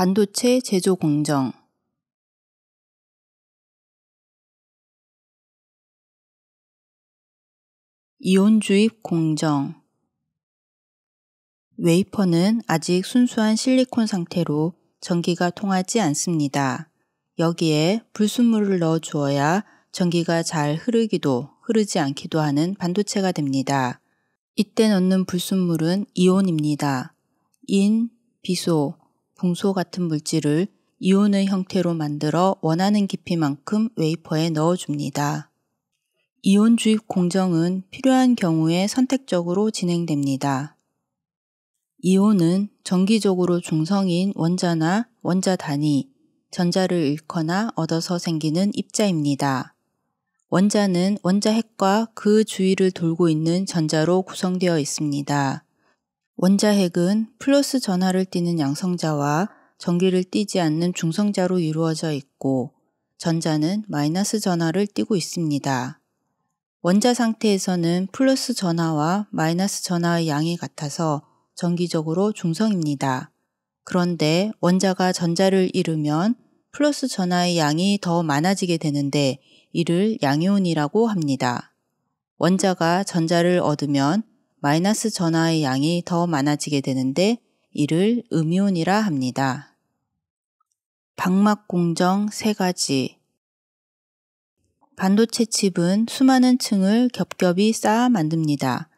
반도체 제조 공정 이온 주입 공정 웨이퍼는 아직 순수한 실리콘 상태로 전기가 통하지 않습니다. 여기에 불순물을 넣어 주어야 전기가 잘 흐르기도 흐르지 않기도 하는 반도체가 됩니다. 이때 넣는 불순물은 이온입니다. 인, 비소, 궁소 같은 물질을 이온의 형태로 만들어 원하는 깊이만큼 웨이퍼에 넣어줍니다. 이온 주입 공정은 필요한 경우에 선택적으로 진행됩니다. 이온은 정기적으로 중성인 원자나 원자 단위, 전자를 잃거나 얻어서 생기는 입자입니다. 원자는 원자 핵과 그 주위를 돌고 있는 전자로 구성되어 있습니다. 원자핵은 플러스 전하를 띠는 양성자와 전기를 띠지 않는 중성자로 이루어져 있고 전자는 마이너스 전하를 띠고 있습니다. 원자 상태에서는 플러스 전하와 마이너스 전하의 양이 같아서 정기적으로 중성입니다. 그런데 원자가 전자를 잃으면 플러스 전하의 양이 더 많아지게 되는데 이를 양이온이라고 합니다. 원자가 전자를 얻으면 마이너스 전하의 양이 더 많아지게 되는데 이를 음이온이라 합니다. 박막공정 세 가지 반도체 칩은 수많은 층을 겹겹이 쌓아 만듭니다.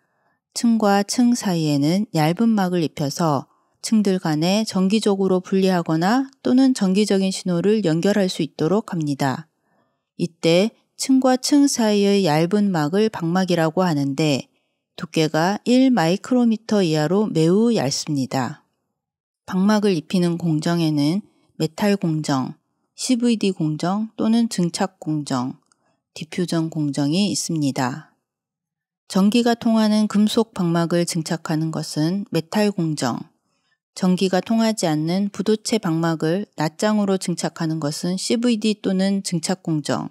층과 층 사이에는 얇은 막을 입혀서 층들 간에 정기적으로 분리하거나 또는 정기적인 신호를 연결할 수 있도록 합니다. 이때 층과 층 사이의 얇은 막을 박막이라고 하는데 두께가 1마이크로미터 이하로 매우 얇습니다. 방막을 입히는 공정에는 메탈 공정, CVD 공정 또는 증착 공정, 디퓨전 공정이 있습니다. 전기가 통하는 금속 방막을 증착하는 것은 메탈 공정, 전기가 통하지 않는 부도체 방막을 낮장으로 증착하는 것은 CVD 또는 증착 공정,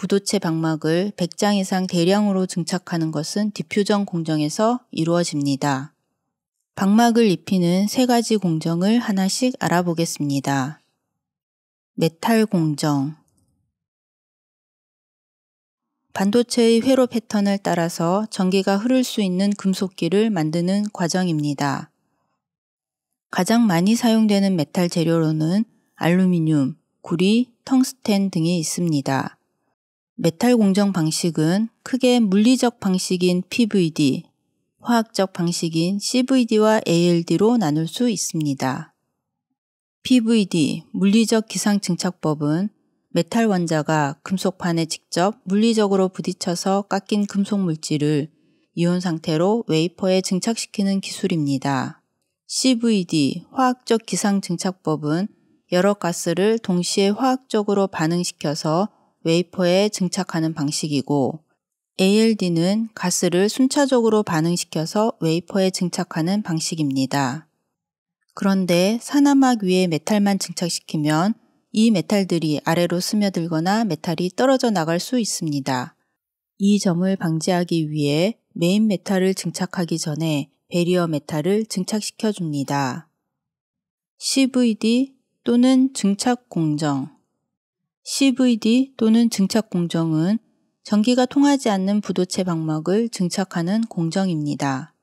부도체 박막을 100장 이상 대량으로 증착하는 것은 디퓨전 공정에서 이루어집니다. 박막을 입히는 세 가지 공정을 하나씩 알아보겠습니다. 메탈 공정 반도체의 회로 패턴을 따라서 전기가 흐를 수 있는 금속기를 만드는 과정입니다. 가장 많이 사용되는 메탈 재료로는 알루미늄, 구리, 텅스텐 등이 있습니다. 메탈 공정 방식은 크게 물리적 방식인 PVD, 화학적 방식인 CVD와 ALD로 나눌 수 있습니다. PVD, 물리적 기상증착법은 메탈 원자가 금속판에 직접 물리적으로 부딪혀서 깎인 금속 물질을 이온 상태로 웨이퍼에 증착시키는 기술입니다. CVD, 화학적 기상증착법은 여러 가스를 동시에 화학적으로 반응시켜서 웨이퍼에 증착하는 방식이고 ALD는 가스를 순차적으로 반응시켜서 웨이퍼에 증착하는 방식입니다. 그런데 산화막 위에 메탈만 증착시키면 이 메탈들이 아래로 스며들거나 메탈이 떨어져 나갈 수 있습니다. 이 점을 방지하기 위해 메인 메탈을 증착하기 전에 베리어 메탈을 증착시켜 줍니다. CVD 또는 증착 공정 CVD 또는 증착 공정은 전기가 통하지 않는 부도체 방막을 증착하는 공정입니다.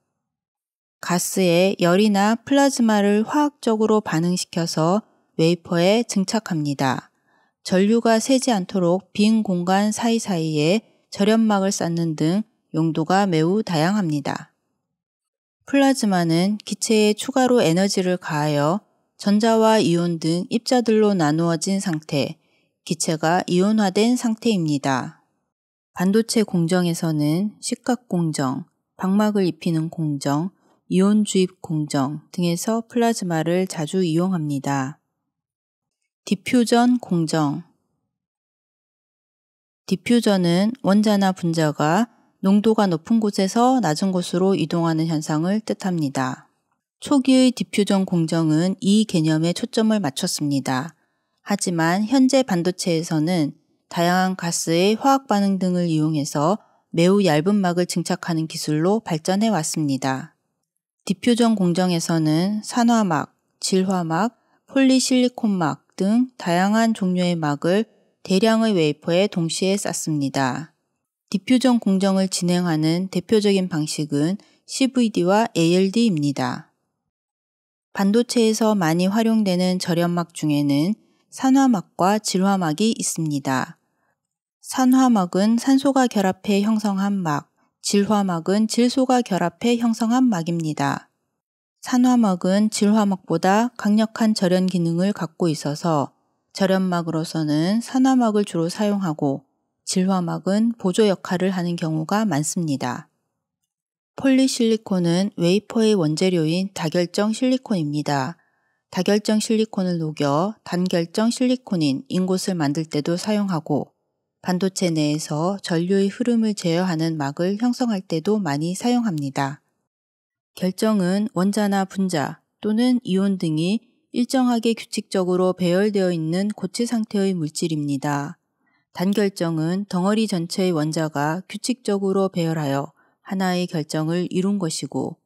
가스에 열이나 플라즈마를 화학적으로 반응시켜서 웨이퍼에 증착합니다. 전류가 새지 않도록 빈 공간 사이사이에 절연막을 쌓는 등 용도가 매우 다양합니다. 플라즈마는 기체에 추가로 에너지를 가하여 전자와 이온 등 입자들로 나누어진 상태, 기체가 이온화된 상태입니다. 반도체 공정에서는 식각 공정, 방막을 입히는 공정, 이온 주입 공정 등에서 플라즈마를 자주 이용합니다. 디퓨전 공정 디퓨전은 원자나 분자가 농도가 높은 곳에서 낮은 곳으로 이동하는 현상을 뜻합니다. 초기의 디퓨전 공정은 이 개념에 초점을 맞췄습니다. 하지만 현재 반도체에서는 다양한 가스의 화학 반응 등을 이용해서 매우 얇은 막을 증착하는 기술로 발전해 왔습니다. 디퓨전 공정에서는 산화막, 질화막, 폴리실리콘막 등 다양한 종류의 막을 대량의 웨이퍼에 동시에 쌌습니다. 디퓨전 공정을 진행하는 대표적인 방식은 CVD와 ALD입니다. 반도체에서 많이 활용되는 절연막 중에는 산화막과 질화막이 있습니다. 산화막은 산소가 결합해 형성한 막, 질화막은 질소가 결합해 형성한 막입니다. 산화막은 질화막보다 강력한 절연 기능을 갖고 있어서 절연막으로서는 산화막을 주로 사용하고 질화막은 보조 역할을 하는 경우가 많습니다. 폴리실리콘은 웨이퍼의 원재료인 다결정 실리콘입니다. 다결정 실리콘을 녹여 단결정 실리콘인 인곳을 만들 때도 사용하고 반도체 내에서 전류의 흐름을 제어하는 막을 형성할 때도 많이 사용합니다. 결정은 원자나 분자 또는 이온 등이 일정하게 규칙적으로 배열되어 있는 고체 상태의 물질입니다. 단결정은 덩어리 전체의 원자가 규칙적으로 배열하여 하나의 결정을 이룬 것이고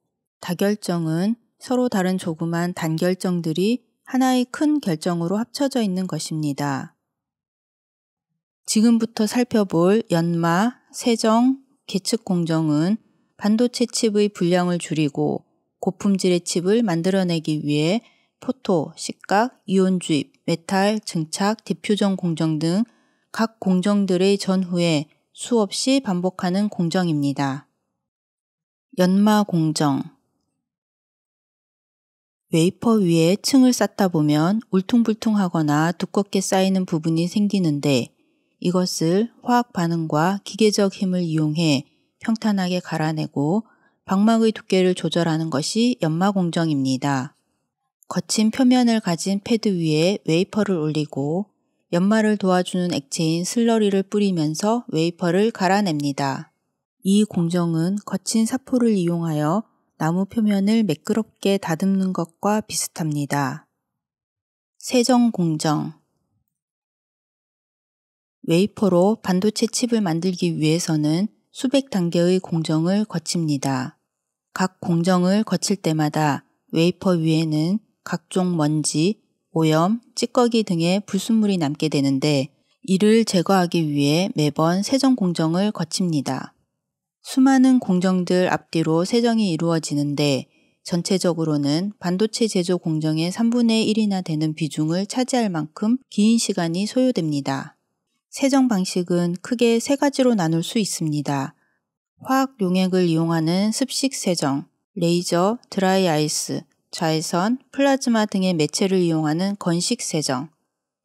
다결정은 서로 다른 조그만 단결정들이 하나의 큰 결정으로 합쳐져 있는 것입니다. 지금부터 살펴볼 연마, 세정, 계측 공정은 반도체 칩의 분량을 줄이고 고품질의 칩을 만들어내기 위해 포토, 식각, 이온 주입, 메탈, 증착, 디퓨전 공정 등 각 공정들의 전후에 수없이 반복하는 공정입니다. 연마 공정 웨이퍼 위에 층을 쌓다 보면 울퉁불퉁하거나 두껍게 쌓이는 부분이 생기는데 이것을 화학 반응과 기계적 힘을 이용해 평탄하게 갈아내고 방막의 두께를 조절하는 것이 연마 공정입니다. 거친 표면을 가진 패드 위에 웨이퍼를 올리고 연마를 도와주는 액체인 슬러리를 뿌리면서 웨이퍼를 갈아냅니다. 이 공정은 거친 사포를 이용하여 나무 표면을 매끄럽게 다듬는 것과 비슷합니다. 세정공정 웨이퍼로 반도체 칩을 만들기 위해서는 수백 단계의 공정을 거칩니다. 각 공정을 거칠 때마다 웨이퍼 위에는 각종 먼지, 오염, 찌꺼기 등의 불순물이 남게 되는데 이를 제거하기 위해 매번 세정 공정을 거칩니다. 수많은 공정들 앞뒤로 세정이 이루어지는데 전체적으로는 반도체 제조 공정의 3분의 1이나 되는 비중을 차지할 만큼 긴 시간이 소요됩니다. 세정 방식은 크게 세 가지로 나눌 수 있습니다. 화학 용액을 이용하는 습식 세정, 레이저, 드라이 아이스, 자외선, 플라즈마 등의 매체를 이용하는 건식 세정,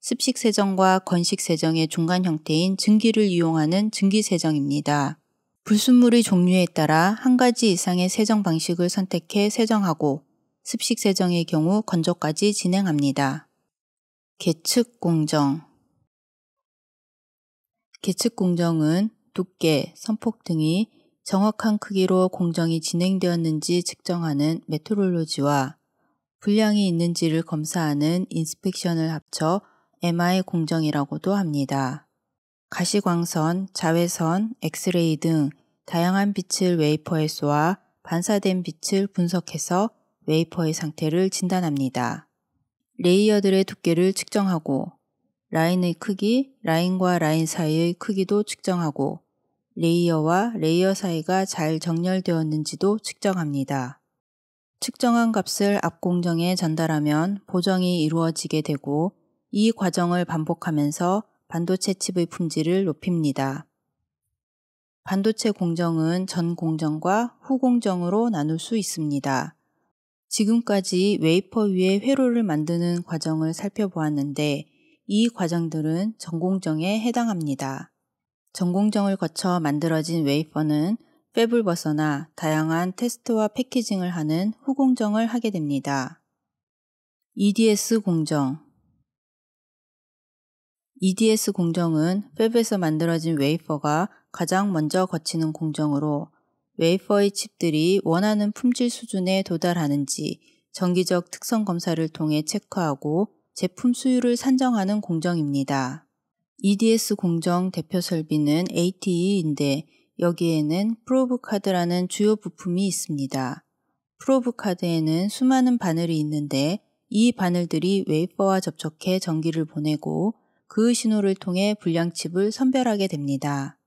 습식 세정과 건식 세정의 중간 형태인 증기를 이용하는 증기 세정입니다. 불순물의 종류에 따라 한 가지 이상의 세정 방식을 선택해 세정하고 습식 세정의 경우 건조까지 진행합니다. 계측 공정 계측 공정은 두께, 선폭 등이 정확한 크기로 공정이 진행되었는지 측정하는 메트롤로지와 불량이 있는지를 검사하는 인스펙션을 합쳐 MI 공정이라고도 합니다. 가시광선, 자외선, 엑스레이 등 다양한 빛을 웨이퍼에 쏘아 반사된 빛을 분석해서 웨이퍼의 상태를 진단합니다. 레이어들의 두께를 측정하고 라인의 크기, 라인과 라인 사이의 크기도 측정하고 레이어와 레이어 사이가 잘 정렬되었는지도 측정합니다. 측정한 값을 압공정에 전달하면 보정이 이루어지게 되고 이 과정을 반복하면서 반도체 칩의 품질을 높입니다. 반도체 공정은 전 공정과 후 공정으로 나눌 수 있습니다. 지금까지 웨이퍼 위에 회로를 만드는 과정을 살펴보았는데 이 과정들은 전공정에 해당합니다. 전공정을 거쳐 만들어진 웨이퍼는 팹을 벗어나 다양한 테스트와 패키징을 하는 후공정을 하게 됩니다. EDS 공정, EDS 공정은 펩에서 만들어진 웨이퍼가 가장 먼저 거치는 공정으로 웨이퍼의 칩들이 원하는 품질 수준에 도달하는지 정기적 특성 검사를 통해 체크하고 제품 수율을 산정하는 공정입니다. EDS 공정 대표 설비는 ATE인데 여기에는 프로브 카드라는 주요 부품이 있습니다. 프로브 카드에는 수많은 바늘이 있는데 이 바늘들이 웨이퍼와 접촉해 전기를 보내고 그 신호를 통해 불량칩을 선별하게 됩니다.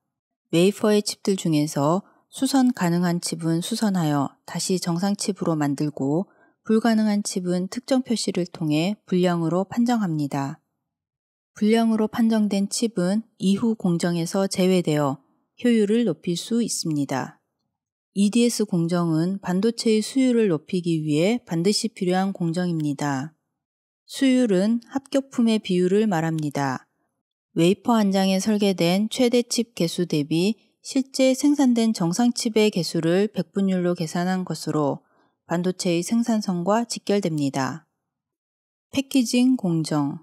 웨이퍼의 칩들 중에서 수선 가능한 칩은 수선하여 다시 정상 칩으로 만들고 불가능한 칩은 특정 표시를 통해 불량으로 판정합니다. 불량으로 판정된 칩은 이후 공정에서 제외되어 효율을 높일 수 있습니다. EDS 공정은 반도체의 수율을 높이기 위해 반드시 필요한 공정입니다. 수율은 합격품의 비율을 말합니다. 웨이퍼 한 장에 설계된 최대 칩 개수 대비 실제 생산된 정상 칩의 개수를 백분율로 계산한 것으로 반도체의 생산성과 직결됩니다. 패키징 공정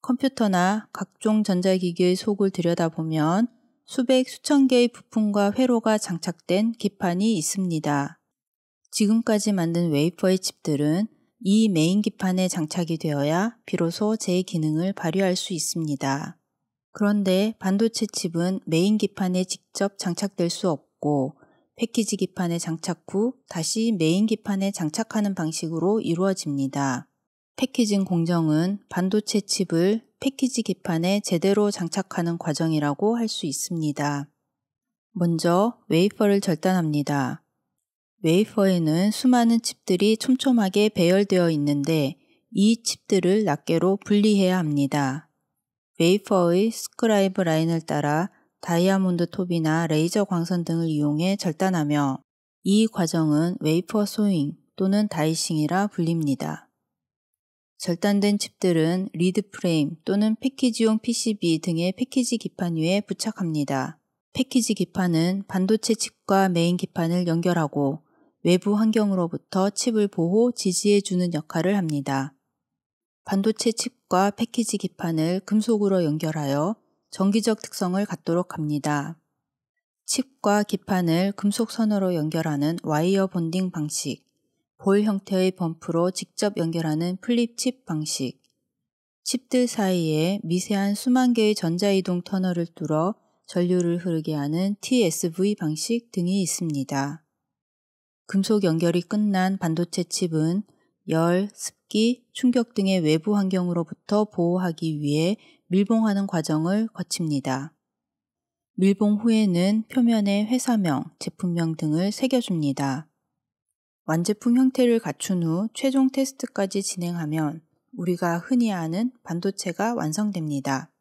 컴퓨터나 각종 전자기기의 속을 들여다보면 수백 수천 개의 부품과 회로가 장착된 기판이 있습니다. 지금까지 만든 웨이퍼의 칩들은 이 메인 기판에 장착이 되어야 비로소 제 기능을 발휘할 수 있습니다. 그런데 반도체 칩은 메인 기판에 직접 장착될 수 없고 패키지 기판에 장착 후 다시 메인 기판에 장착하는 방식으로 이루어집니다. 패키징 공정은 반도체 칩을 패키지 기판에 제대로 장착하는 과정이라고 할 수 있습니다. 먼저 웨이퍼를 절단합니다. 웨이퍼에는 수많은 칩들이 촘촘하게 배열되어 있는데 이 칩들을 낱개로 분리해야 합니다. 웨이퍼의 스크라이브 라인을 따라 다이아몬드 톱이나 레이저 광선 등을 이용해 절단하며 이 과정은 웨이퍼 소잉 또는 다이싱이라 불립니다. 절단된 칩들은 리드 프레임 또는 패키지용 PCB 등의 패키지 기판 위에 부착합니다. 패키지 기판은 반도체 칩과 메인 기판을 연결하고 외부 환경으로부터 칩을 보호, 지지해주는 역할을 합니다. 반도체 칩과 패키지 기판을 금속으로 연결하여 전기적 특성을 갖도록 합니다. 칩과 기판을 금속 선으로 연결하는 와이어 본딩 방식, 볼 형태의 범프로 직접 연결하는 플립 칩 방식, 칩들 사이에 미세한 수만 개의 전자이동 터널을 뚫어 전류를 흐르게 하는 TSV 방식 등이 있습니다. 금속 연결이 끝난 반도체 칩은 열, 습기, 충격 등의 외부 환경으로부터 보호하기 위해 밀봉하는 과정을 거칩니다. 밀봉 후에는 표면에 회사명, 제품명 등을 새겨줍니다. 완제품 형태를 갖춘 후 최종 테스트까지 진행하면 우리가 흔히 아는 반도체가 완성됩니다.